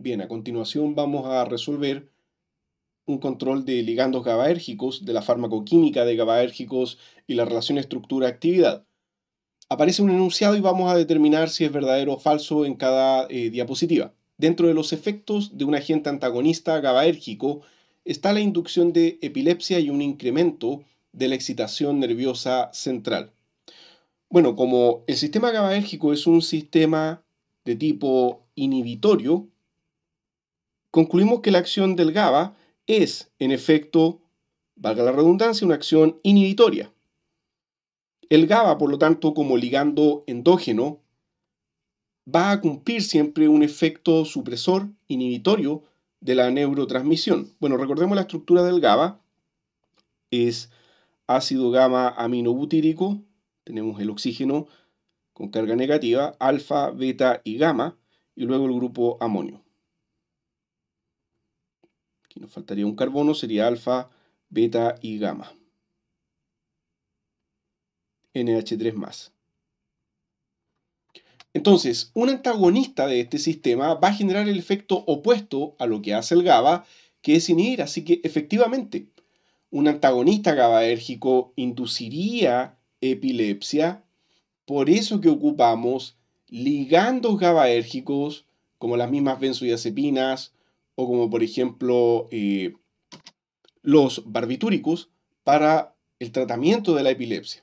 Bien, a continuación vamos a resolver un control de ligandos GABAérgicos, de la farmacoquímica de GABAérgicos y la relación estructura-actividad. Aparece un enunciado y vamos a determinar si es verdadero o falso en cada eh, diapositiva. Dentro de los efectos de un agente antagonista GABAérgico está la inducción de epilepsia y un incremento de la excitación nerviosa central. Bueno, como el sistema GABAérgico es un sistema de tipo inhibitorio, concluimos que la acción del GABA es, en efecto, valga la redundancia, una acción inhibitoria. El GABA, por lo tanto, como ligando endógeno, va a cumplir siempre un efecto supresor inhibitorio de la neurotransmisión. Bueno, recordemos la estructura del GABA. Es ácido gamma aminobutírico, tenemos el oxígeno con carga negativa, alfa, beta y gamma, y luego el grupo amonio nos faltaría un carbono, sería alfa, beta y gamma. NH3 más. Entonces, un antagonista de este sistema va a generar el efecto opuesto a lo que hace el GABA, que es inhibir. Así que efectivamente, un antagonista GABAérgico induciría epilepsia. Por eso que ocupamos ligandos GABAérgicos, como las mismas benzodiazepinas o como por ejemplo eh, los barbitúricos para el tratamiento de la epilepsia.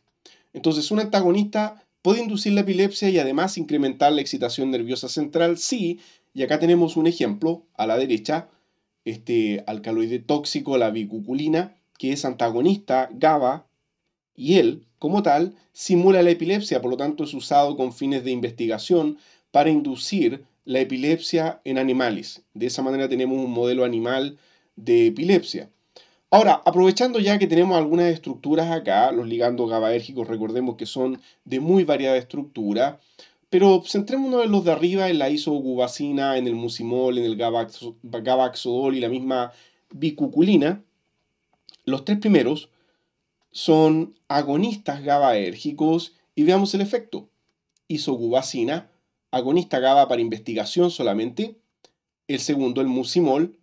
Entonces, un antagonista puede inducir la epilepsia y además incrementar la excitación nerviosa central, sí, y acá tenemos un ejemplo a la derecha, este alcaloide tóxico, la bicuculina, que es antagonista GABA, y él, como tal, simula la epilepsia, por lo tanto es usado con fines de investigación para inducir la epilepsia en animales. De esa manera tenemos un modelo animal de epilepsia. Ahora, aprovechando ya que tenemos algunas estructuras acá, los ligandos GABAérgicos recordemos que son de muy variada estructura, pero centrémonos en los de arriba, en la isogubacina, en el musimol, en el gabaxodol y la misma bicuculina. Los tres primeros son agonistas GABAérgicos y veamos el efecto. Isogubacina agonista GABA para investigación solamente. El segundo, el musimol,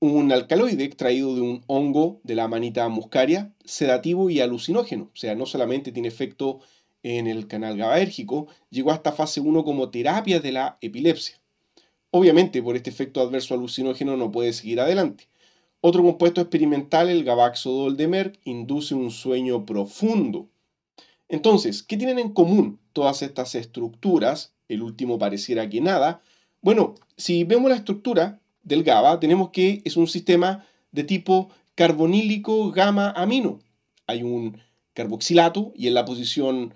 un alcaloide extraído de un hongo de la manita muscaria, sedativo y alucinógeno. O sea, no solamente tiene efecto en el canal GABAérgico, llegó hasta fase 1 como terapia de la epilepsia. Obviamente, por este efecto adverso alucinógeno no puede seguir adelante. Otro compuesto experimental, el gabaxodol de Merck, induce un sueño profundo. Entonces, ¿qué tienen en común todas estas estructuras el último pareciera que nada. Bueno, si vemos la estructura del GABA, tenemos que es un sistema de tipo carbonílico gamma amino. Hay un carboxilato y en la posición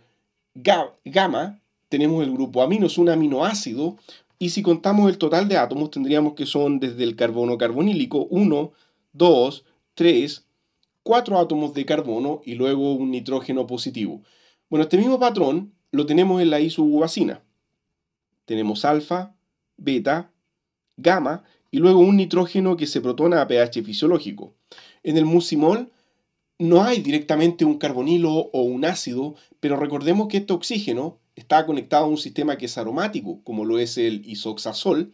gamma tenemos el grupo amino, es un aminoácido. Y si contamos el total de átomos, tendríamos que son desde el carbono carbonílico 1, 2, 3, 4 átomos de carbono y luego un nitrógeno positivo. Bueno, este mismo patrón lo tenemos en la isubacina. Tenemos alfa, beta, gamma y luego un nitrógeno que se protona a pH fisiológico. En el musimol no hay directamente un carbonilo o un ácido, pero recordemos que este oxígeno está conectado a un sistema que es aromático, como lo es el isoxazol.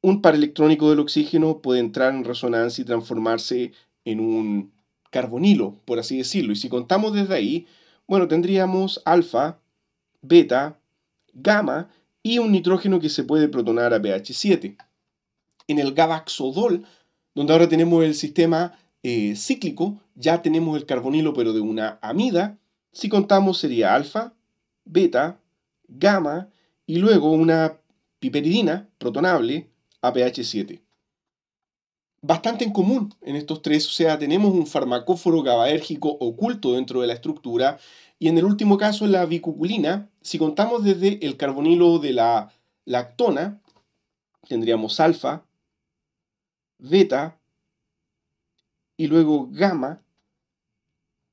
Un par electrónico del oxígeno puede entrar en resonancia y transformarse en un carbonilo, por así decirlo. Y si contamos desde ahí, bueno, tendríamos alfa, beta, gamma y un nitrógeno que se puede protonar a pH 7. En el gabaxodol, donde ahora tenemos el sistema eh, cíclico, ya tenemos el carbonilo pero de una amida. Si contamos sería alfa, beta, gamma y luego una piperidina protonable a pH 7. Bastante en común en estos tres, o sea, tenemos un farmacóforo gabaérgico oculto dentro de la estructura y en el último caso, la bicuculina, si contamos desde el carbonilo de la lactona, tendríamos alfa, beta y luego gamma,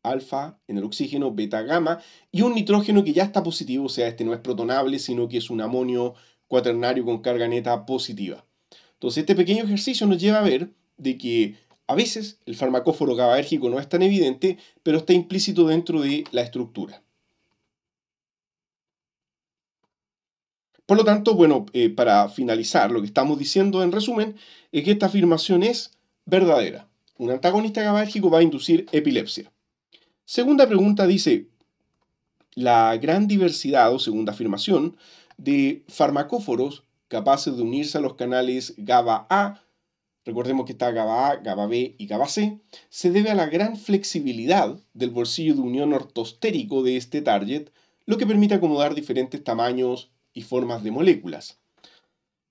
alfa en el oxígeno, beta, gamma, y un nitrógeno que ya está positivo, o sea, este no es protonable, sino que es un amonio cuaternario con carga neta positiva. Entonces, este pequeño ejercicio nos lleva a ver de que a veces el farmacóforo GABAérgico no es tan evidente, pero está implícito dentro de la estructura. Por lo tanto, bueno, eh, para finalizar, lo que estamos diciendo en resumen es que esta afirmación es verdadera. Un antagonista GABAérgico va a inducir epilepsia. Segunda pregunta dice, la gran diversidad o segunda afirmación de farmacóforos capaces de unirse a los canales GABA-A recordemos que está GABA A, GABA B y GABA C, se debe a la gran flexibilidad del bolsillo de unión ortostérico de este target, lo que permite acomodar diferentes tamaños y formas de moléculas.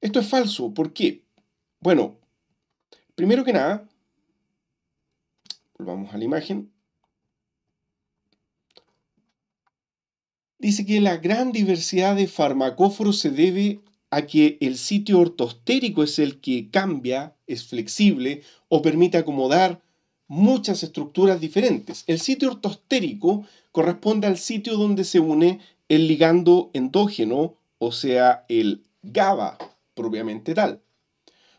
Esto es falso, ¿por qué? Bueno, primero que nada, volvamos a la imagen, dice que la gran diversidad de farmacóforos se debe a que el sitio ortostérico es el que cambia, es flexible o permite acomodar muchas estructuras diferentes. El sitio ortostérico corresponde al sitio donde se une el ligando endógeno, o sea, el GABA propiamente tal,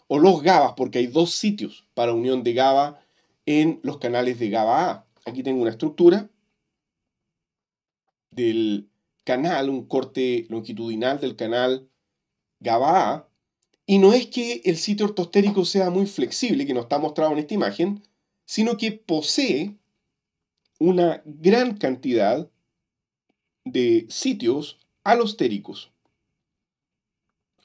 o los GABAs, porque hay dos sitios para unión de GABA en los canales de GABA A. Aquí tengo una estructura del canal, un corte longitudinal del canal GABA-A, y no es que el sitio ortostérico sea muy flexible, que no está mostrado en esta imagen, sino que posee una gran cantidad de sitios alostéricos.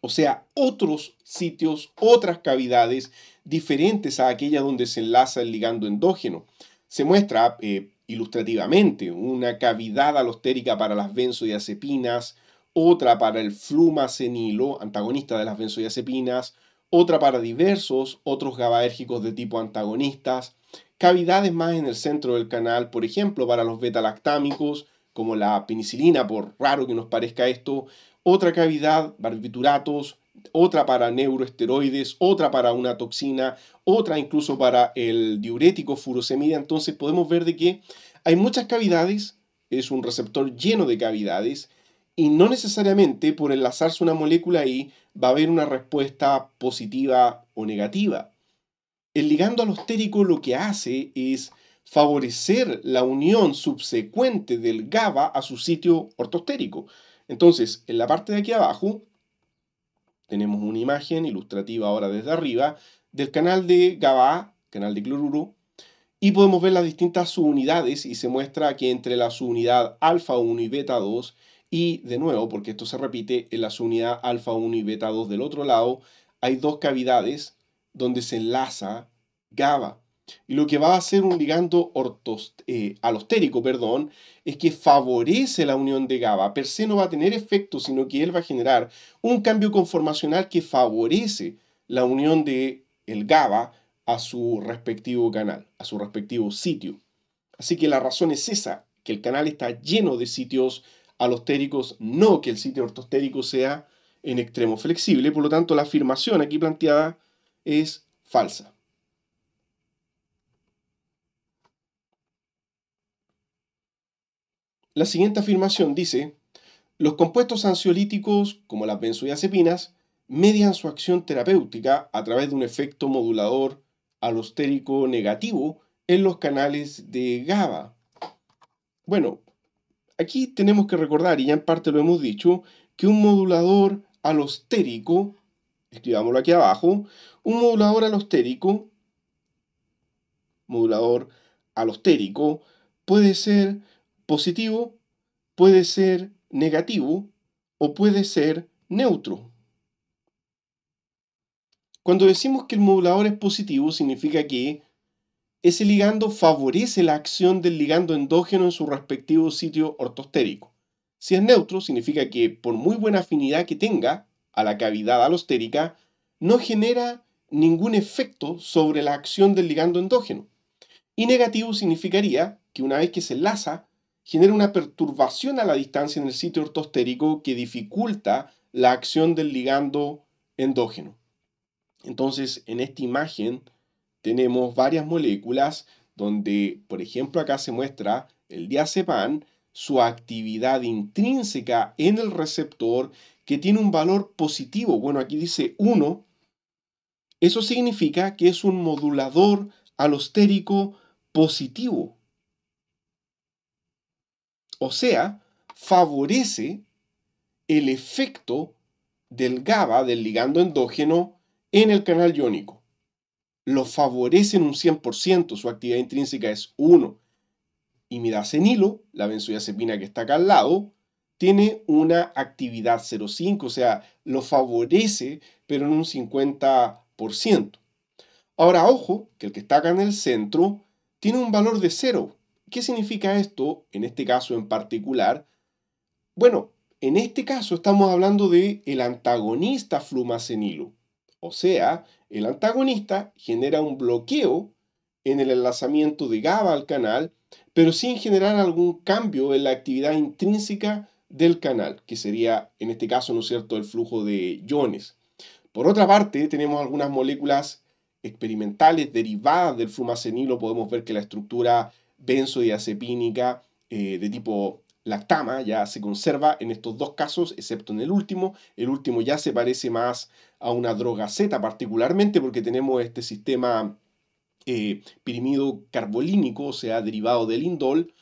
O sea, otros sitios, otras cavidades diferentes a aquella donde se enlaza el ligando endógeno. Se muestra eh, ilustrativamente una cavidad alostérica para las benzodiazepinas, otra para el flumacenilo, antagonista de las benzodiazepinas, otra para diversos otros GABAérgicos de tipo antagonistas, cavidades más en el centro del canal, por ejemplo, para los betalactámicos, como la penicilina, por raro que nos parezca esto, otra cavidad, barbituratos, otra para neuroesteroides, otra para una toxina, otra incluso para el diurético furosemida. Entonces podemos ver de que hay muchas cavidades, es un receptor lleno de cavidades, y no necesariamente por enlazarse una molécula ahí va a haber una respuesta positiva o negativa. El ligando alostérico lo que hace es favorecer la unión subsecuente del GABA a su sitio ortostérico. Entonces, en la parte de aquí abajo, tenemos una imagen ilustrativa ahora desde arriba del canal de GABA, canal de cloruro, y podemos ver las distintas subunidades y se muestra que entre la subunidad alfa 1 y beta 2 y de nuevo, porque esto se repite en las unidades alfa 1 y beta 2 del otro lado, hay dos cavidades donde se enlaza GABA. Y lo que va a hacer un ligando eh, alostérico perdón, es que favorece la unión de GABA. Per se no va a tener efecto, sino que él va a generar un cambio conformacional que favorece la unión de el GABA a su respectivo canal, a su respectivo sitio. Así que la razón es esa, que el canal está lleno de sitios alostéricos no, que el sitio ortostérico sea en extremo flexible, por lo tanto la afirmación aquí planteada es falsa. La siguiente afirmación dice, los compuestos ansiolíticos, como las benzodiazepinas, median su acción terapéutica a través de un efecto modulador alostérico negativo en los canales de GABA. Bueno, Aquí tenemos que recordar, y ya en parte lo hemos dicho, que un modulador alostérico, escribámoslo aquí abajo, un modulador alostérico, modulador alostérico, puede ser positivo, puede ser negativo o puede ser neutro. Cuando decimos que el modulador es positivo, significa que ese ligando favorece la acción del ligando endógeno en su respectivo sitio ortostérico. Si es neutro, significa que por muy buena afinidad que tenga a la cavidad alostérica, no genera ningún efecto sobre la acción del ligando endógeno. Y negativo significaría que una vez que se enlaza, genera una perturbación a la distancia en el sitio ortostérico que dificulta la acción del ligando endógeno. Entonces, en esta imagen, tenemos varias moléculas donde, por ejemplo, acá se muestra el diazepam, su actividad intrínseca en el receptor que tiene un valor positivo. Bueno, aquí dice 1. Eso significa que es un modulador alostérico positivo. O sea, favorece el efecto del GABA, del ligando endógeno, en el canal iónico lo favorece en un 100%, su actividad intrínseca es 1. Y midacenilo, la benzodiazepina que está acá al lado, tiene una actividad 0,5, o sea, lo favorece, pero en un 50%. Ahora, ojo, que el que está acá en el centro tiene un valor de 0. ¿Qué significa esto en este caso en particular? Bueno, en este caso estamos hablando de el antagonista flumacenilo, o sea, el antagonista genera un bloqueo en el enlazamiento de GABA al canal, pero sin generar algún cambio en la actividad intrínseca del canal, que sería en este caso, ¿no es cierto?, el flujo de iones. Por otra parte, tenemos algunas moléculas experimentales derivadas del fumacenilo. podemos ver que la estructura benzodiazepínica eh, de tipo la tama ya se conserva en estos dos casos, excepto en el último. El último ya se parece más a una droga Z particularmente porque tenemos este sistema eh, pirimido carbolínico, o sea, derivado del indol,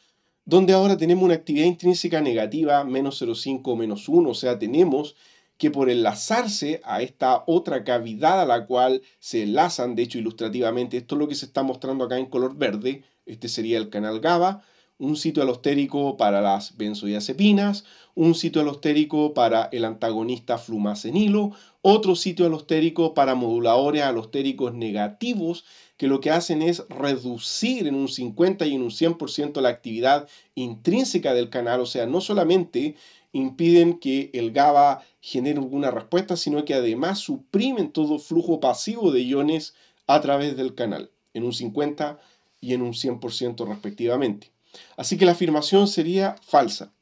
donde ahora tenemos una actividad intrínseca negativa, menos 0,5 menos 1, o sea, tenemos que por enlazarse a esta otra cavidad a la cual se enlazan, de hecho ilustrativamente, esto es lo que se está mostrando acá en color verde, este sería el canal GABA, un sitio alostérico para las benzodiazepinas, un sitio alostérico para el antagonista flumacenilo, otro sitio alostérico para moduladores alostéricos negativos, que lo que hacen es reducir en un 50 y en un 100% la actividad intrínseca del canal, o sea, no solamente impiden que el GABA genere alguna respuesta, sino que además suprimen todo flujo pasivo de iones a través del canal, en un 50 y en un 100% respectivamente. Así que la afirmación sería falsa.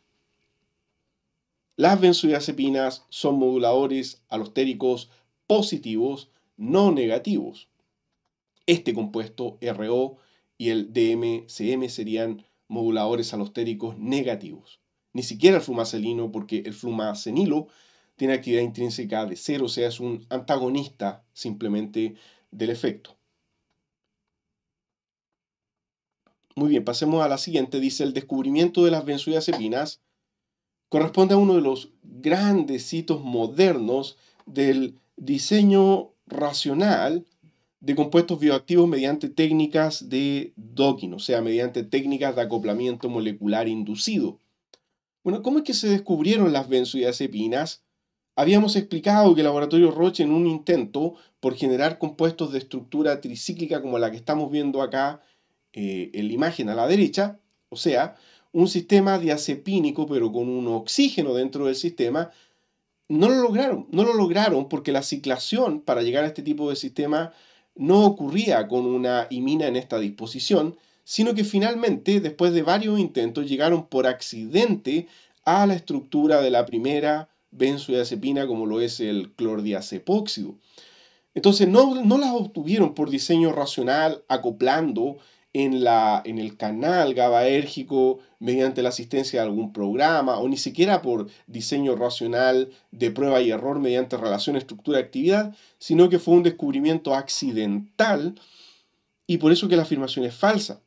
Las benzodiazepinas son moduladores alostéricos positivos, no negativos. Este compuesto RO y el DMCM serían moduladores alostéricos negativos. Ni siquiera el flumacelino, porque el flumacenilo tiene actividad intrínseca de cero, o sea, es un antagonista simplemente del efecto. Muy bien, pasemos a la siguiente. Dice, el descubrimiento de las benzodiazepinas corresponde a uno de los grandes hitos modernos del diseño racional de compuestos bioactivos mediante técnicas de docking, o sea, mediante técnicas de acoplamiento molecular inducido. Bueno, ¿cómo es que se descubrieron las benzodiazepinas? Habíamos explicado que el laboratorio Roche en un intento por generar compuestos de estructura tricíclica como la que estamos viendo acá eh, en la imagen a la derecha, o sea, un sistema diazepínico pero con un oxígeno dentro del sistema, no lo lograron, no lo lograron porque la ciclación para llegar a este tipo de sistema no ocurría con una imina en esta disposición, sino que finalmente, después de varios intentos, llegaron por accidente a la estructura de la primera benzodiazepina como lo es el clordiazepóxido. Entonces no, no las obtuvieron por diseño racional acoplando en, la, en el canal GABAérgico mediante la asistencia de algún programa o ni siquiera por diseño racional de prueba y error mediante relación estructura-actividad, sino que fue un descubrimiento accidental y por eso que la afirmación es falsa.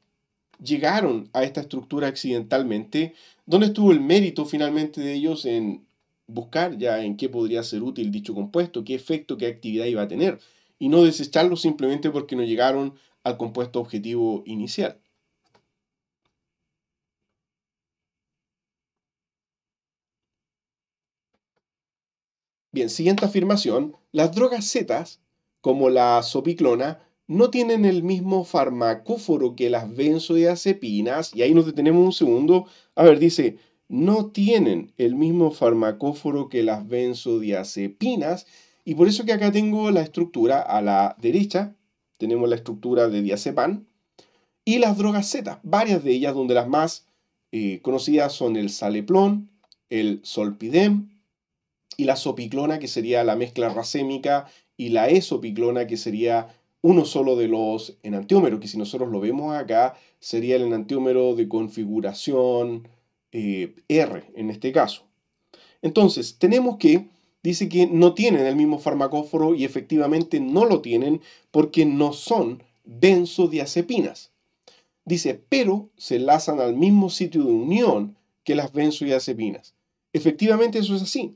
Llegaron a esta estructura accidentalmente. ¿Dónde estuvo el mérito finalmente de ellos en buscar ya en qué podría ser útil dicho compuesto, qué efecto, qué actividad iba a tener? Y no desecharlo simplemente porque no llegaron compuesto objetivo inicial. Bien, siguiente afirmación. Las drogas Z, como la sopiclona, no tienen el mismo farmacóforo que las benzodiazepinas. Y ahí nos detenemos un segundo. A ver, dice, no tienen el mismo farmacóforo que las benzodiazepinas. Y por eso que acá tengo la estructura a la derecha tenemos la estructura de diazepam y las drogas Z, varias de ellas donde las más eh, conocidas son el saleplón, el solpidem y la sopiclona que sería la mezcla racémica y la esopiclona que sería uno solo de los enantiómeros, que si nosotros lo vemos acá sería el enantiómero de configuración eh, R en este caso. Entonces, tenemos que dice que no tienen el mismo farmacóforo y efectivamente no lo tienen porque no son benzodiazepinas. Dice, pero se lazan al mismo sitio de unión que las benzodiazepinas. Efectivamente eso es así.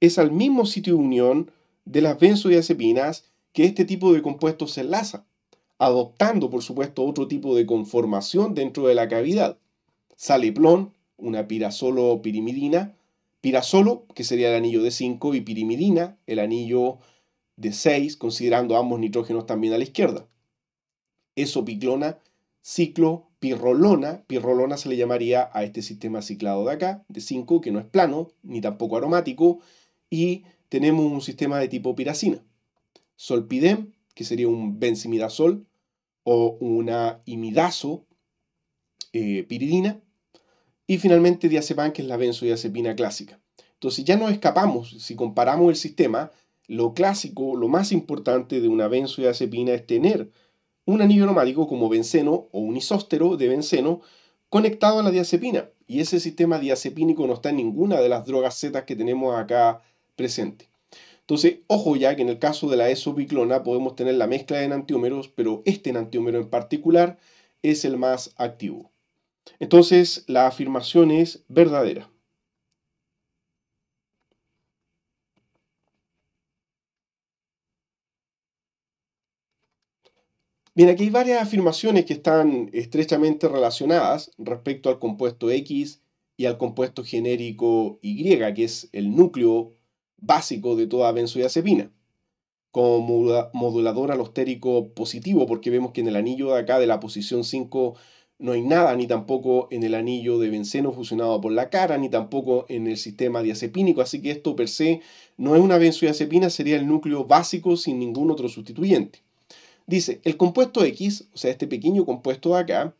Es al mismo sitio de unión de las benzodiazepinas que este tipo de compuestos se enlaza, adoptando por supuesto otro tipo de conformación dentro de la cavidad. Saliplón, una pirazolo pirimidina, Pirasolo, que sería el anillo de 5, y pirimidina, el anillo de 6, considerando ambos nitrógenos también a la izquierda. Esopiclona, ciclo, pirrolona Pirrolona se le llamaría a este sistema ciclado de acá, de 5, que no es plano, ni tampoco aromático, y tenemos un sistema de tipo piracina. Solpidem, que sería un benzimidazol o una imidazo eh, piridina, y finalmente diazepam, que es la benzodiazepina clásica. Entonces ya no escapamos, si comparamos el sistema, lo clásico, lo más importante de una benzodiazepina es tener un anillo aromático como benceno o un isóstero de benceno conectado a la diazepina. Y ese sistema diazepínico no está en ninguna de las drogas Z que tenemos acá presente. Entonces, ojo ya que en el caso de la esopiclona podemos tener la mezcla de enantiómeros, pero este enantiómero en particular es el más activo. Entonces la afirmación es verdadera. Bien, aquí hay varias afirmaciones que están estrechamente relacionadas respecto al compuesto X y al compuesto genérico Y, que es el núcleo básico de toda benzodiazepina, como modulador alostérico positivo, porque vemos que en el anillo de acá de la posición 5 no hay nada, ni tampoco en el anillo de benceno fusionado por la cara, ni tampoco en el sistema diazepínico, así que esto per se no es una benzodiazepina, sería el núcleo básico sin ningún otro sustituyente. Dice, el compuesto X, o sea, este pequeño compuesto de acá,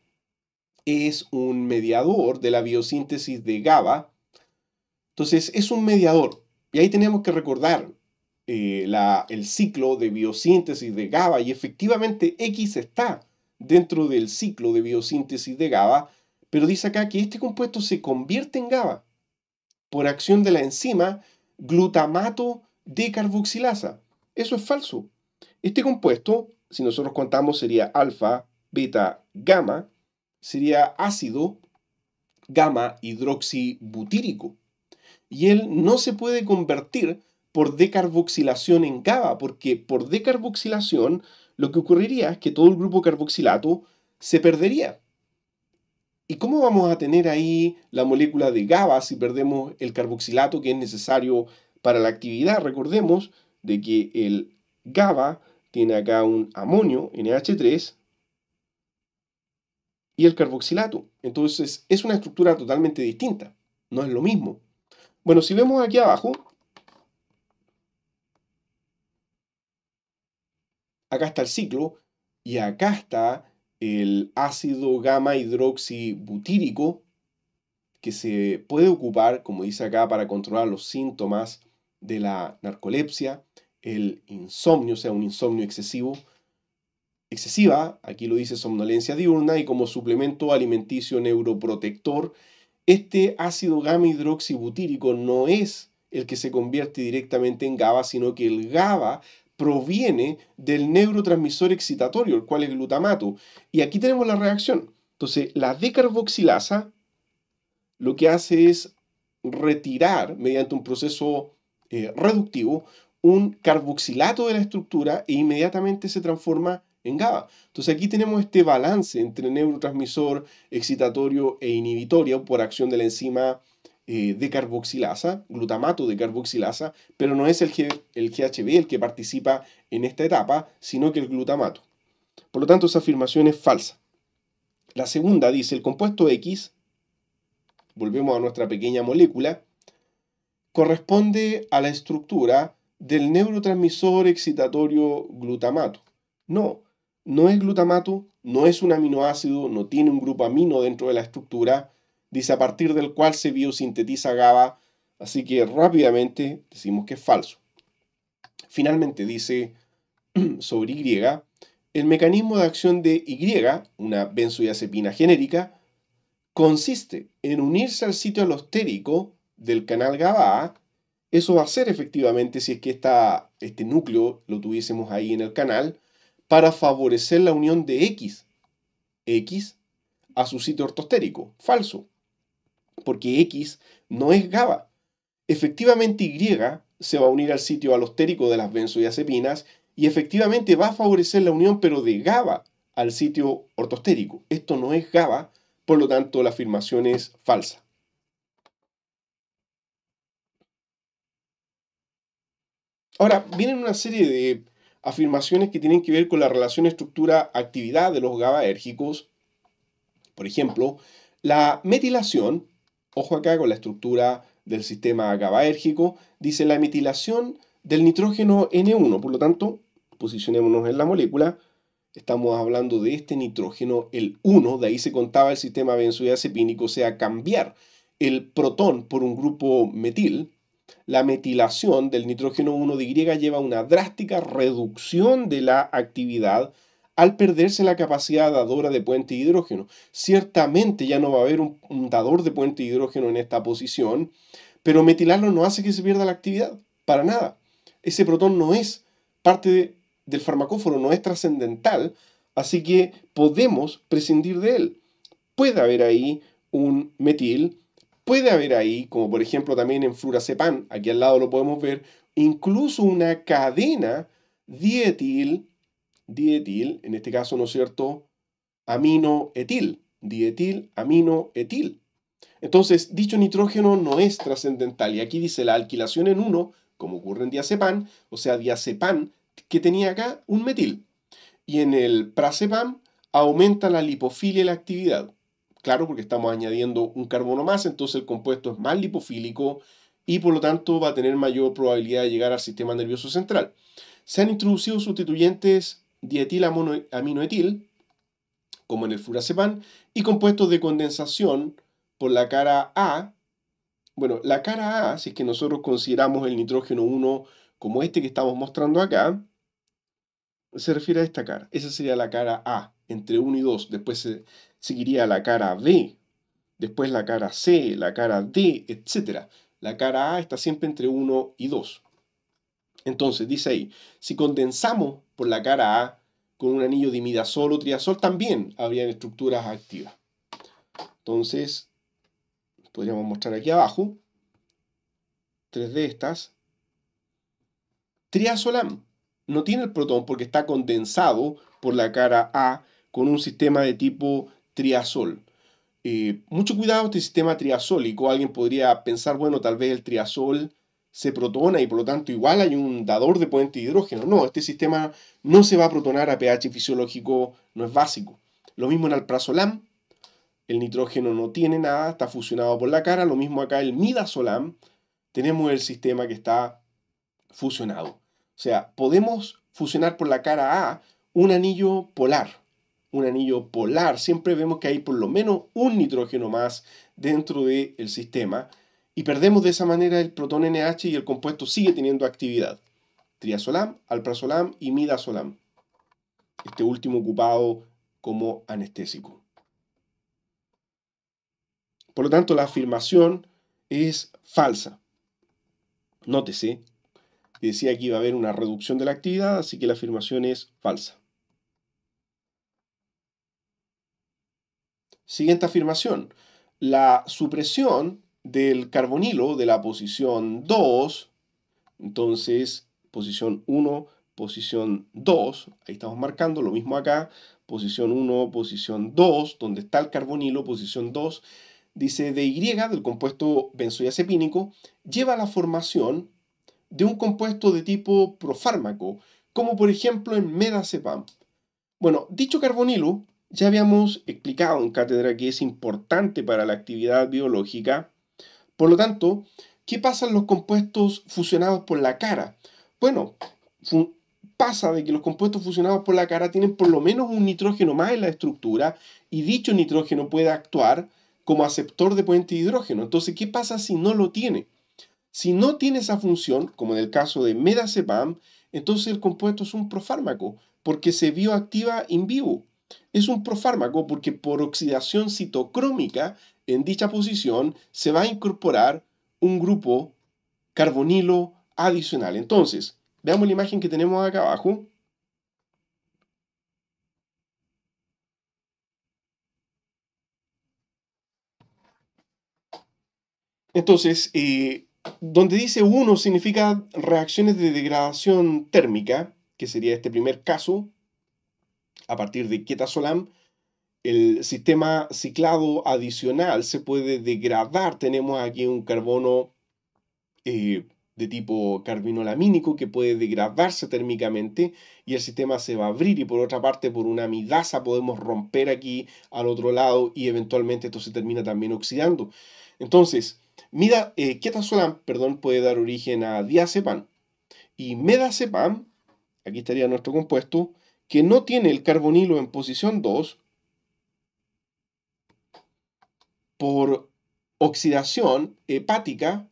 es un mediador de la biosíntesis de GABA. Entonces, es un mediador. Y ahí tenemos que recordar eh, el ciclo de biosíntesis de GABA y efectivamente X está dentro del ciclo de biosíntesis de GABA, pero dice acá que este compuesto se convierte en GABA por acción de la enzima glutamato decarboxilasa. Eso es falso. Este compuesto, si nosotros contamos, sería alfa, beta, gamma, sería ácido gamma hidroxibutírico. Y él no se puede convertir por decarboxilación en GABA, porque por decarboxilación lo que ocurriría es que todo el grupo carboxilato se perdería. ¿Y cómo vamos a tener ahí la molécula de GABA si perdemos el carboxilato que es necesario para la actividad? Recordemos de que el GABA tiene acá un amonio, NH3, y el carboxilato. Entonces es una estructura totalmente distinta, no es lo mismo. Bueno, si vemos aquí abajo, acá está el ciclo y acá está el ácido gamma hidroxibutírico que se puede ocupar, como dice acá, para controlar los síntomas de la narcolepsia, el insomnio, o sea, un insomnio excesivo, excesiva, aquí lo dice somnolencia diurna, y como suplemento alimenticio neuroprotector, este ácido gamma hidroxibutírico no es el que se convierte directamente en GABA, sino que el GABA proviene del neurotransmisor excitatorio, el cual es glutamato. Y aquí tenemos la reacción. Entonces, la decarboxilasa lo que hace es retirar, mediante un proceso eh, reductivo, un carboxilato de la estructura e inmediatamente se transforma en GABA. Entonces aquí tenemos este balance entre neurotransmisor excitatorio e inhibitorio por acción de la enzima eh, de carboxilasa, glutamato de carboxilasa, pero no es el, el GHB el que participa en esta etapa, sino que el glutamato. Por lo tanto, esa afirmación es falsa. La segunda dice, el compuesto X, volvemos a nuestra pequeña molécula, corresponde a la estructura del neurotransmisor excitatorio glutamato. No, no es glutamato, no es un aminoácido, no tiene un grupo amino dentro de la estructura, dice a partir del cual se biosintetiza GABA, así que rápidamente decimos que es falso. Finalmente dice sobre Y, el mecanismo de acción de Y, una benzodiazepina genérica, consiste en unirse al sitio alostérico del canal gaba Eso va a ser efectivamente si es que este núcleo lo tuviésemos ahí en el canal, para favorecer la unión de X, X a su sitio ortostérico. Falso porque X no es GABA. Efectivamente Y se va a unir al sitio alostérico de las benzodiazepinas y efectivamente va a favorecer la unión pero de GABA al sitio ortostérico. Esto no es GABA, por lo tanto la afirmación es falsa. Ahora, vienen una serie de afirmaciones que tienen que ver con la relación estructura-actividad de los GABAérgicos. Por ejemplo, la metilación ojo acá con la estructura del sistema GABAérgico, dice la metilación del nitrógeno N1, por lo tanto, posicionémonos en la molécula, estamos hablando de este nitrógeno, el 1, de ahí se contaba el sistema benzodiazepínico, o sea, cambiar el protón por un grupo metil, la metilación del nitrógeno 1 de Y lleva a una drástica reducción de la actividad al perderse la capacidad dadora de puente hidrógeno. Ciertamente ya no va a haber un, dador de puente hidrógeno en esta posición, pero metilarlo no hace que se pierda la actividad, para nada. Ese protón no es parte del farmacóforo, no es trascendental, así que podemos prescindir de él. Puede haber ahí un metil, puede haber ahí, como por ejemplo también en fluracepan, aquí al lado lo podemos ver, incluso una cadena dietil dietil, en este caso, ¿no es cierto?, aminoetil, dietil, aminoetil. Entonces, dicho nitrógeno no es trascendental. Y aquí dice la alquilación en 1, como ocurre en diazepam, o sea, diazepam, que tenía acá un metil. Y en el prazepam aumenta la lipofilia y la actividad. Claro, porque estamos añadiendo un carbono más, entonces el compuesto es más lipofílico y por lo tanto va a tener mayor probabilidad de llegar al sistema nervioso central. Se han introducido sustituyentes dietilaminoetil, como en el furacepan, y compuestos de condensación por la cara A. Bueno, la cara A, si es que nosotros consideramos el nitrógeno 1 como este que estamos mostrando acá, se refiere a esta cara. Esa sería la cara A, entre 1 y 2. Después seguiría la cara B, después la cara C, la cara D, etc. La cara A está siempre entre 1 y 2. Entonces, dice ahí, si condensamos por la cara A con un anillo de imidazol o triazol también habrían estructuras activas. Entonces, podríamos mostrar aquí abajo tres de estas. Triazolam no tiene el protón porque está condensado por la cara A con un sistema de tipo triazol. Eh, mucho cuidado este sistema triazólico. Alguien podría pensar, bueno, tal vez el triazol se protona y por lo tanto igual hay un dador de puente de hidrógeno. No, este sistema no se va a protonar a pH fisiológico, no es básico. Lo mismo en alprazolam, el nitrógeno no tiene nada, está fusionado por la cara. Lo mismo acá el midazolam, tenemos el sistema que está fusionado. O sea, podemos fusionar por la cara A un anillo polar. Un anillo polar, siempre vemos que hay por lo menos un nitrógeno más dentro del sistema y perdemos de esa manera el protón NH y el compuesto sigue teniendo actividad. Triazolam, alprazolam y midazolam. Este último ocupado como anestésico. Por lo tanto, la afirmación es falsa. Nótese decía que iba a haber una reducción de la actividad, así que la afirmación es falsa. Siguiente afirmación. La supresión del carbonilo de la posición 2, entonces posición 1, posición 2, ahí estamos marcando lo mismo acá, posición 1, posición 2, donde está el carbonilo, posición 2, dice de Y, del compuesto benzoiazepínico, lleva a la formación de un compuesto de tipo profármaco, como por ejemplo en medazepam. Bueno, dicho carbonilo ya habíamos explicado en cátedra que es importante para la actividad biológica por lo tanto, ¿qué pasa en los compuestos fusionados por la cara? Bueno, pasa de que los compuestos fusionados por la cara tienen por lo menos un nitrógeno más en la estructura y dicho nitrógeno puede actuar como aceptor de puente de hidrógeno. Entonces, ¿qué pasa si no lo tiene? Si no tiene esa función, como en el caso de medazepam, entonces el compuesto es un profármaco porque se bioactiva in vivo. Es un profármaco porque por oxidación citocrómica en dicha posición se va a incorporar un grupo carbonilo adicional. Entonces, veamos la imagen que tenemos acá abajo. Entonces, eh, donde dice 1 significa reacciones de degradación térmica, que sería este primer caso, a partir de Ketazolam, el sistema ciclado adicional se puede degradar. Tenemos aquí un carbono eh, de tipo carbinolamínico que puede degradarse térmicamente y el sistema se va a abrir. Y por otra parte, por una amidasa podemos romper aquí al otro lado y eventualmente esto se termina también oxidando. Entonces, mira, eh, ketazolam, perdón, puede dar origen a diazepam. Y medazepam, aquí estaría nuestro compuesto, que no tiene el carbonilo en posición 2, por oxidación hepática,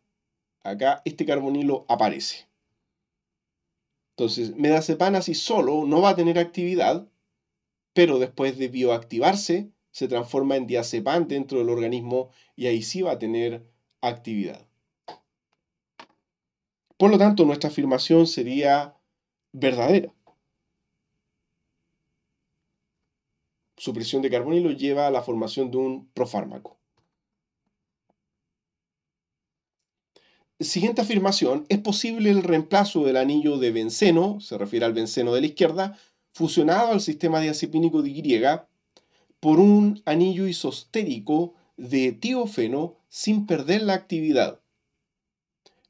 acá este carbonilo aparece. Entonces, medazepam así solo no va a tener actividad, pero después de bioactivarse, se transforma en diazepam dentro del organismo y ahí sí va a tener actividad. Por lo tanto, nuestra afirmación sería verdadera. supresión de y lo lleva a la formación de un profármaco. Siguiente afirmación, es posible el reemplazo del anillo de benceno, se refiere al benceno de la izquierda, fusionado al sistema diazepínico de Y, por un anillo isostérico de tiofeno sin perder la actividad.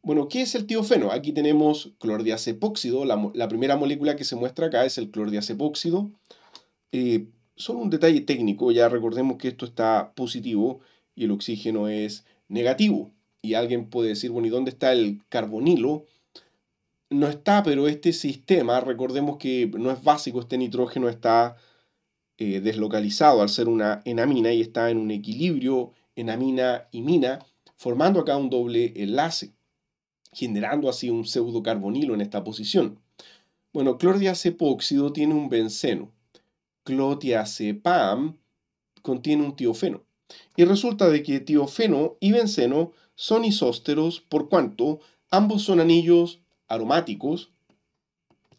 Bueno, ¿qué es el tiofeno? Aquí tenemos de la, la primera molécula que se muestra acá es el clordiacepóxido. Eh, solo un detalle técnico, ya recordemos que esto está positivo y el oxígeno es negativo. Y alguien puede decir, bueno, ¿y dónde está el carbonilo? No está, pero este sistema, recordemos que no es básico, este nitrógeno está eh, deslocalizado al ser una enamina y está en un equilibrio enamina y mina, formando acá un doble enlace, generando así un pseudocarbonilo en esta posición. Bueno, acepóxido tiene un benceno clotiazepam contiene un tiofeno. Y resulta de que tiofeno y benceno son isósteros por cuanto ambos son anillos aromáticos.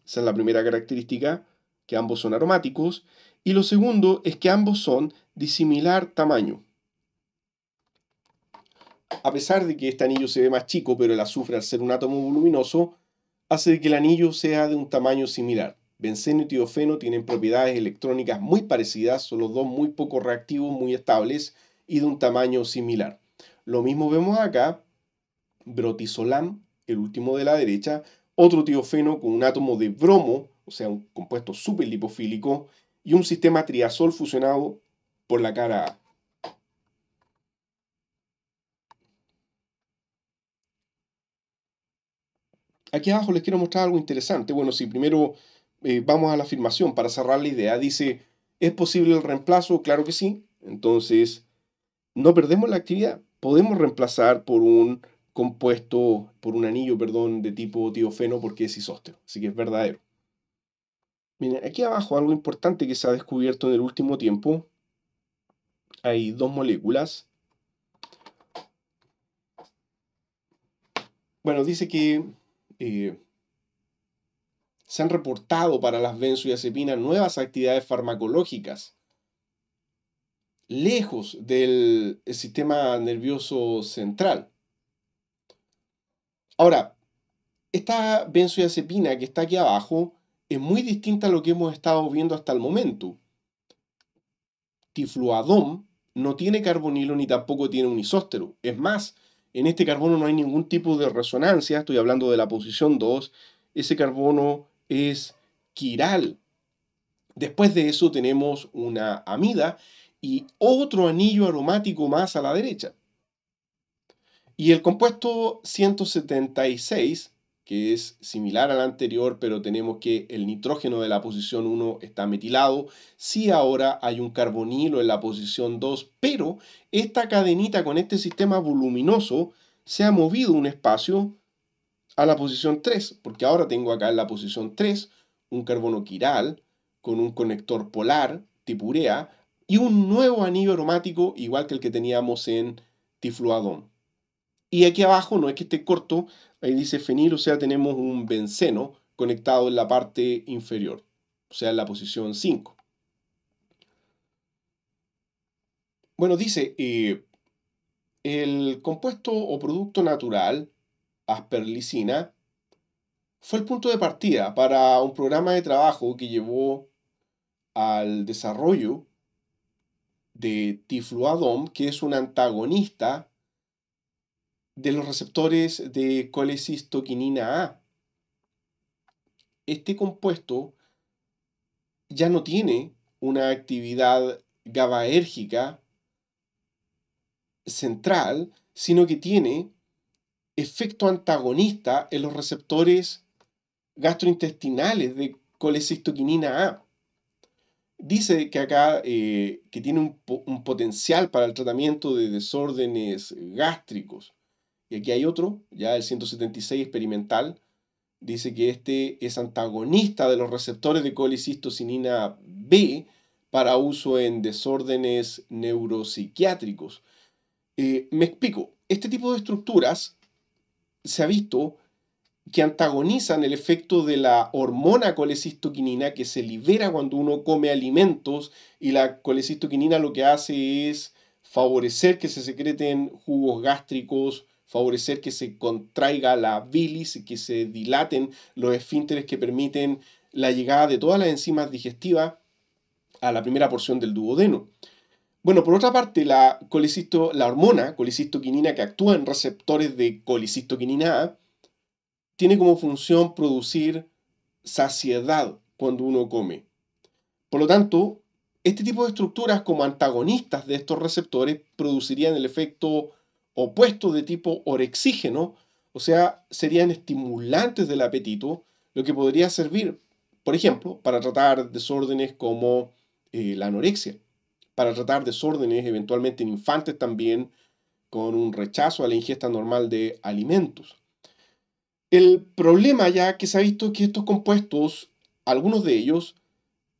Esa es la primera característica, que ambos son aromáticos. Y lo segundo es que ambos son de similar tamaño. A pesar de que este anillo se ve más chico, pero el azufre al ser un átomo voluminoso, hace que el anillo sea de un tamaño similar. Benceno y tiofeno tienen propiedades electrónicas muy parecidas, son los dos muy poco reactivos, muy estables y de un tamaño similar. Lo mismo vemos acá, brotisolam, el último de la derecha, otro tiofeno con un átomo de bromo, o sea, un compuesto súper lipofílico, y un sistema triazol fusionado por la cara A. Aquí abajo les quiero mostrar algo interesante. Bueno, si primero eh, vamos a la afirmación para cerrar la idea. Dice, ¿es posible el reemplazo? Claro que sí. Entonces, no perdemos la actividad. Podemos reemplazar por un compuesto, por un anillo, perdón, de tipo tiofeno porque es isóstero. Así que es verdadero. Miren, aquí abajo algo importante que se ha descubierto en el último tiempo. Hay dos moléculas. Bueno, dice que eh, se han reportado para las benzodiazepinas nuevas actividades farmacológicas, lejos del eh, sistema nervioso central. Ahora, esta benzodiazepina que está aquí abajo es muy distinta a lo que hemos estado viendo hasta el momento. tifluadón no tiene carbonilo ni tampoco tiene un isóstero. Es más, en este carbono no hay ningún tipo de resonancia, estoy hablando de la posición 2, ese carbono es quiral. Después de eso tenemos una amida y otro anillo aromático más a la derecha. Y el compuesto 176, que es similar al anterior, pero tenemos que el nitrógeno de la posición 1 está metilado. Sí ahora hay un carbonilo en la posición 2, pero esta cadenita con este sistema voluminoso se ha movido un espacio a la posición 3, porque ahora tengo acá en la posición 3 un carbono quiral con un conector polar ...tipurea... y un nuevo anillo aromático igual que el que teníamos en tifluadón. Y aquí abajo, no es que esté corto, ahí dice fenil, o sea, tenemos un benceno conectado en la parte inferior, o sea, en la posición 5. Bueno, dice, eh, el compuesto o producto natural asperlicina, fue el punto de partida para un programa de trabajo que llevó al desarrollo de tifluadom, que es un antagonista de los receptores de colecistoquinina A. Este compuesto ya no tiene una actividad GABAérgica central, sino que tiene efecto antagonista en los receptores gastrointestinales de colecistoquinina A. Dice que acá eh, que tiene un, potencial para el tratamiento de desórdenes gástricos. Y aquí hay otro, ya el 176 experimental, dice que este es antagonista de los receptores de colecistocinina B para uso en desórdenes neuropsiquiátricos. Eh, me explico, este tipo de estructuras se ha visto que antagonizan el efecto de la hormona colecistoquinina que se libera cuando uno come alimentos y la colecistoquinina lo que hace es favorecer que se secreten jugos gástricos, favorecer que se contraiga la bilis, que se dilaten los esfínteres que permiten la llegada de todas las enzimas digestivas a la primera porción del duodeno. Bueno, por otra parte, la, hormona colicistoquinina que actúa en receptores de colicistoquinina A tiene como función producir saciedad cuando uno come. Por lo tanto, este tipo de estructuras como antagonistas de estos receptores producirían el efecto opuesto de tipo orexígeno, o sea, serían estimulantes del apetito, lo que podría servir, por ejemplo, para tratar desórdenes como eh, la anorexia para tratar desórdenes, eventualmente en infantes también, con un rechazo a la ingesta normal de alimentos. El problema ya que se ha visto que estos compuestos, algunos de ellos,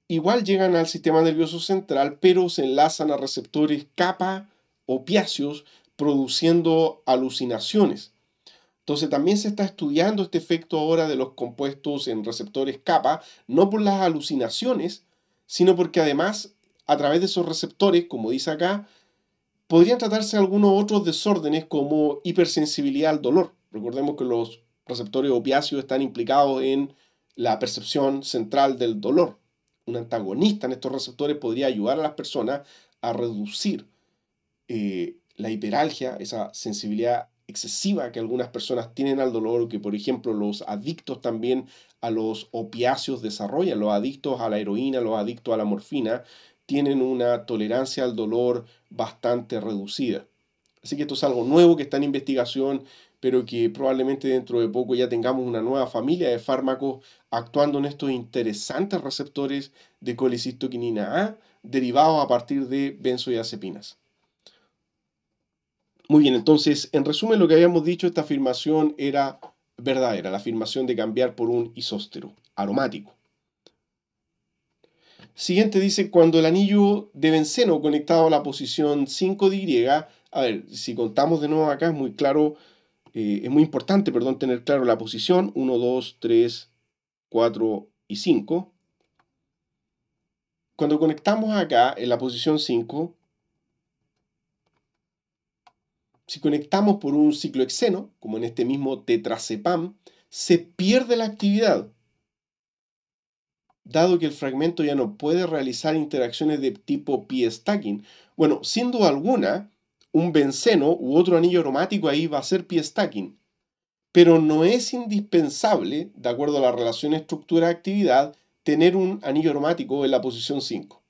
igual llegan al sistema nervioso central, pero se enlazan a receptores kappa opiáceos, produciendo alucinaciones. Entonces también se está estudiando este efecto ahora de los compuestos en receptores kappa, no por las alucinaciones, sino porque además a través de esos receptores, como dice acá, podrían tratarse algunos otros desórdenes como hipersensibilidad al dolor. Recordemos que los receptores opiáceos están implicados en la percepción central del dolor. Un antagonista en estos receptores podría ayudar a las personas a reducir eh, la hiperalgia, esa sensibilidad excesiva que algunas personas tienen al dolor, que por ejemplo los adictos también a los opiáceos desarrollan, los adictos a la heroína, los adictos a la morfina, tienen una tolerancia al dolor bastante reducida. Así que esto es algo nuevo que está en investigación, pero que probablemente dentro de poco ya tengamos una nueva familia de fármacos actuando en estos interesantes receptores de colecistoquinina A derivados a partir de benzodiazepinas. Muy bien, entonces, en resumen, lo que habíamos dicho, esta afirmación era verdadera, la afirmación de cambiar por un isóstero aromático. Siguiente dice, cuando el anillo de benceno conectado a la posición 5 de Y, a ver, si contamos de nuevo acá es muy claro, eh, es muy importante, perdón, tener claro la posición 1, 2, 3, 4 y 5. Cuando conectamos acá en la posición 5, si conectamos por un ciclo exeno, como en este mismo tetracepam, se pierde la actividad dado que el fragmento ya no puede realizar interacciones de tipo p-stacking. Bueno, sin duda alguna, un benceno u otro anillo aromático ahí va a ser p-stacking, pero no es indispensable, de acuerdo a la relación estructura-actividad, tener un anillo aromático en la posición 5.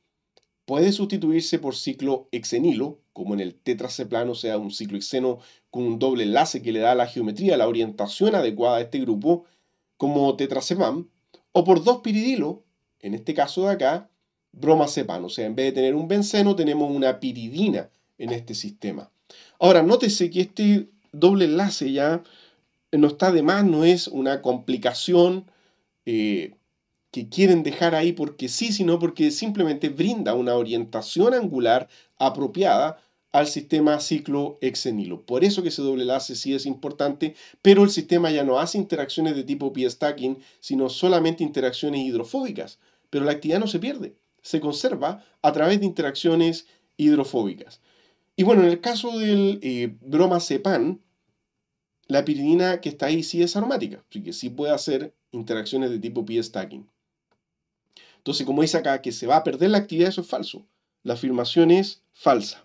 Puede sustituirse por ciclo exenilo, como en el tetraceplano, o sea, un ciclo exeno con un doble enlace que le da la geometría, la orientación adecuada a este grupo, como tetracepam, o por dos piridilo en este caso de acá, bromazepam. O sea, en vez de tener un benceno, tenemos una piridina en este sistema. Ahora, nótese que este doble enlace ya no está de más, no es una complicación eh, que quieren dejar ahí porque sí, sino porque simplemente brinda una orientación angular apropiada al sistema ciclohexenilo. Por eso que ese doble enlace sí es importante, pero el sistema ya no hace interacciones de tipo p-stacking, sino solamente interacciones hidrofóbicas. Pero la actividad no se pierde, se conserva a través de interacciones hidrofóbicas. Y bueno, en el caso del eh, la piridina que está ahí sí es aromática, así que sí puede hacer interacciones de tipo p-stacking. Entonces, como dice acá que se va a perder la actividad, eso es falso. La afirmación es falsa.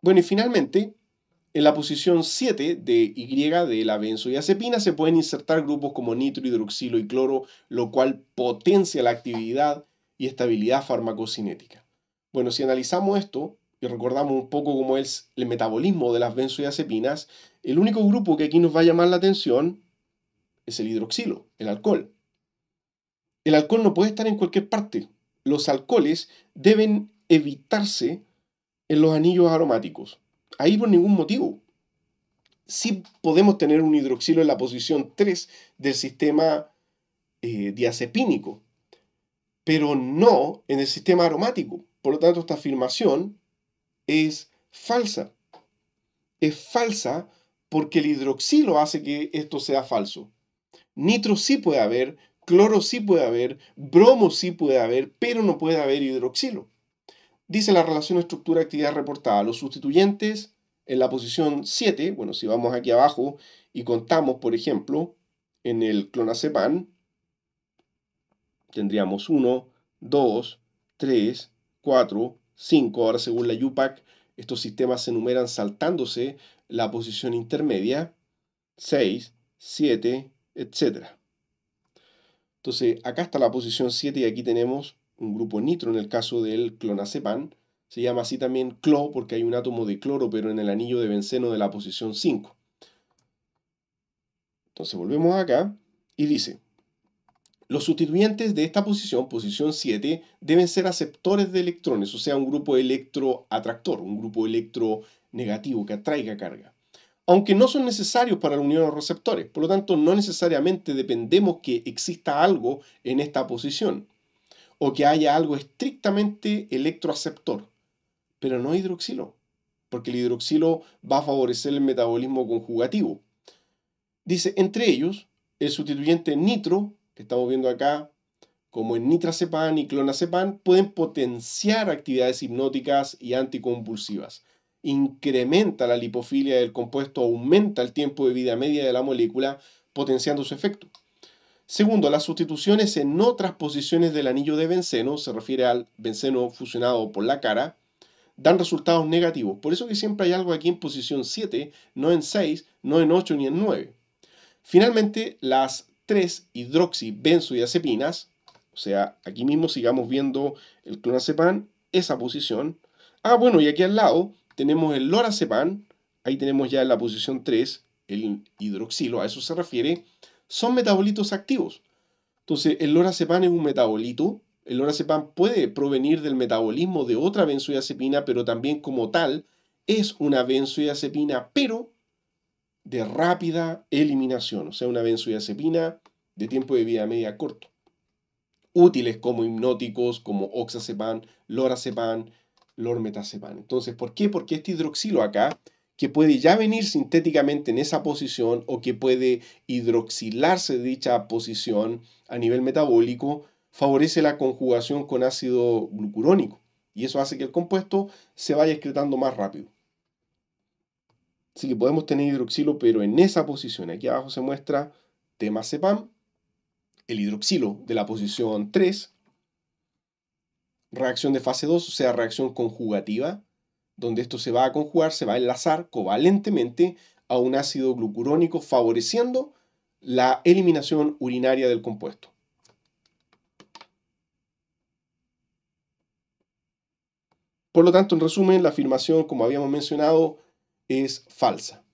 Bueno, y finalmente, en la posición 7 de Y de la benzoiazepina se pueden insertar grupos como nitro, hidroxilo y cloro, lo cual potencia la actividad y estabilidad farmacocinética. Bueno, si analizamos esto y recordamos un poco cómo es el metabolismo de las benzodiazepinas, el único grupo que aquí nos va a llamar la atención es el hidroxilo, el alcohol. El alcohol no puede estar en cualquier parte. Los alcoholes deben evitarse en los anillos aromáticos. Ahí por ningún motivo. Sí podemos tener un hidroxilo en la posición 3 del sistema eh, diazepínico, pero no en el sistema aromático. Por lo tanto, esta afirmación es falsa. Es falsa porque el hidroxilo hace que esto sea falso. Nitro sí puede haber, cloro sí puede haber, bromo sí puede haber, pero no puede haber hidroxilo dice la relación estructura-actividad reportada. Los sustituyentes en la posición 7, bueno, si vamos aquí abajo y contamos, por ejemplo, en el clonazepam, tendríamos 1, 2, 3, 4, 5. Ahora, según la UPAC, estos sistemas se enumeran saltándose la posición intermedia, 6, 7, etc. Entonces, acá está la posición 7 y aquí tenemos un grupo nitro, en el caso del clonazepam, se llama así también clo porque hay un átomo de cloro, pero en el anillo de benceno de la posición 5. Entonces volvemos acá y dice, los sustituyentes de esta posición, posición 7, deben ser aceptores de electrones, o sea, un grupo electroatractor, un grupo electronegativo que atraiga carga. Aunque no son necesarios para la unión a los receptores, por lo tanto, no necesariamente dependemos que exista algo en esta posición o que haya algo estrictamente electroaceptor, pero no hidroxilo, porque el hidroxilo va a favorecer el metabolismo conjugativo. Dice, entre ellos, el sustituyente nitro, que estamos viendo acá, como en nitrazepam y clonazepam, pueden potenciar actividades hipnóticas y anticonvulsivas. Incrementa la lipofilia del compuesto, aumenta el tiempo de vida media de la molécula, potenciando su efecto. Segundo, las sustituciones en otras posiciones del anillo de benceno, se refiere al benceno fusionado por la cara, dan resultados negativos. Por eso que siempre hay algo aquí en posición 7, no en 6, no en 8 ni en 9. Finalmente, las 3 hidroxibenzoiazepinas, o sea, aquí mismo sigamos viendo el clonazepam, esa posición. Ah, bueno, y aquí al lado tenemos el lorazepam, ahí tenemos ya en la posición 3 el hidroxilo, a eso se refiere son metabolitos activos. Entonces, el lorazepam es un metabolito. El lorazepam puede provenir del metabolismo de otra benzodiazepina, pero también como tal es una benzodiazepina, pero de rápida eliminación, o sea, una benzodiazepina de tiempo de vida media corto. Útiles como hipnóticos, como oxazepam, lorazepam, lormetazepam. Entonces, ¿por qué? Porque este hidroxilo acá que puede ya venir sintéticamente en esa posición o que puede hidroxilarse de dicha posición a nivel metabólico, favorece la conjugación con ácido glucurónico y eso hace que el compuesto se vaya excretando más rápido. Así que podemos tener hidroxilo, pero en esa posición, aquí abajo se muestra temazepam, el hidroxilo de la posición 3, reacción de fase 2, o sea, reacción conjugativa, donde esto se va a conjugar, se va a enlazar covalentemente a un ácido glucurónico, favoreciendo la eliminación urinaria del compuesto. Por lo tanto, en resumen, la afirmación, como habíamos mencionado, es falsa.